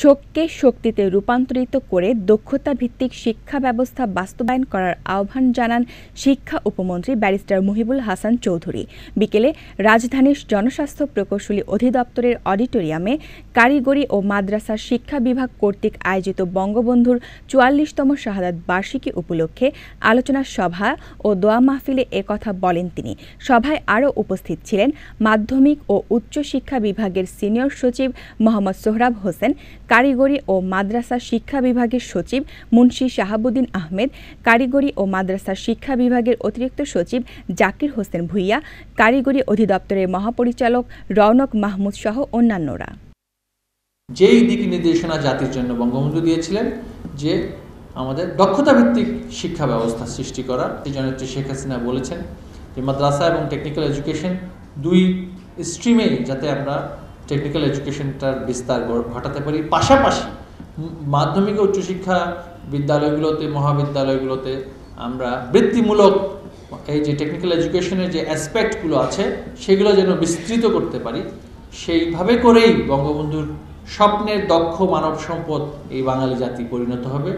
শোককে শক্তিতে রূপান্তরিত করে দক্ষতা ভিত্তিক শিক্ষা ব্যবস্থা বাস্তবায়ন করার আহ্বান জানান শিক্ষা উপমন্ত্রী ব্যারিস্টার মুহিবুল হাসান চৌধুরী বিকেলে রাজধানীর জনস্বাস্থ্য প্রকৌশলী অধিদপ্তরের অডিটোরিয়ামে কারিগরি ও মাদ্রাসা শিক্ষা বিভাগ কর্তৃক আয়োজিত বঙ্গবন্ধুর চুয়াল্লিশতম শাহাদাত বার্ষিকী উপলক্ষে আলোচনা সভা ও দোয়া মাহফিলে একথা বলেন তিনি সভায় আরও উপস্থিত ছিলেন মাধ্যমিক ও উচ্চ শিক্ষা বিভাগের সিনিয়র সচিব মোহাম্মদ সোহরাব হোসেন কারিগরি ও মাদ্রাসা শিক্ষা বিভাগের সচিব মুন্সি শাহাবুদ্দিন আহমেদ কারিগরি ও মাদ্রাসা শিক্ষা বিভাগের অতিরিক্ত সচিব জাকির হোসেন ভুইয়া কারিগরি অধিদপ্তরের মহাপরিচালক রওনক মাহমুদ সহ অন্যান্যরা যেই দিক নির্দেশনা জাতির জন্য বঙ্গবন্ধু দিয়েছিলেন যে আমাদের দক্ষতা ভিত্তিক শিক্ষা ব্যবস্থা সৃষ্টি করা সেই শেখ হাসিনা বলেছেন যে মাদ্রাসা এবং টেকনিক্যাল এডুকেশন দুই স্ট্রিমেই যাতে আমরা টেকনিক্যাল এডুকেশনটার বিস্তার ঘটাতে পারি পাশাপাশি মাধ্যমিক উচ্চশিক্ষা বিদ্যালয়গুলোতে মহাবিদ্যালয়গুলোতে আমরা বৃত্তিমূলক এই যে টেকনিক্যাল এডুকেশনের যে অ্যাসপেক্টগুলো আছে সেগুলো যেন বিস্তৃত করতে পারি সেইভাবে করেই বঙ্গবন্ধুর স্বপ্নের দক্ষ মানব সম্পদ এই বাঙালি জাতি পরিণত হবে